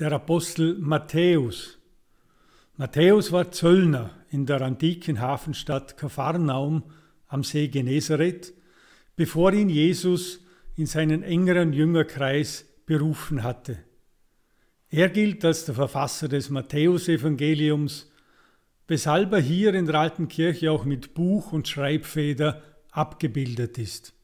der Apostel Matthäus. Matthäus war Zöllner in der antiken Hafenstadt Kapharnaum am See Genezareth, bevor ihn Jesus in seinen engeren Jüngerkreis berufen hatte. Er gilt als der Verfasser des Matthäusevangeliums, weshalb er hier in der alten Kirche auch mit Buch und Schreibfeder abgebildet ist.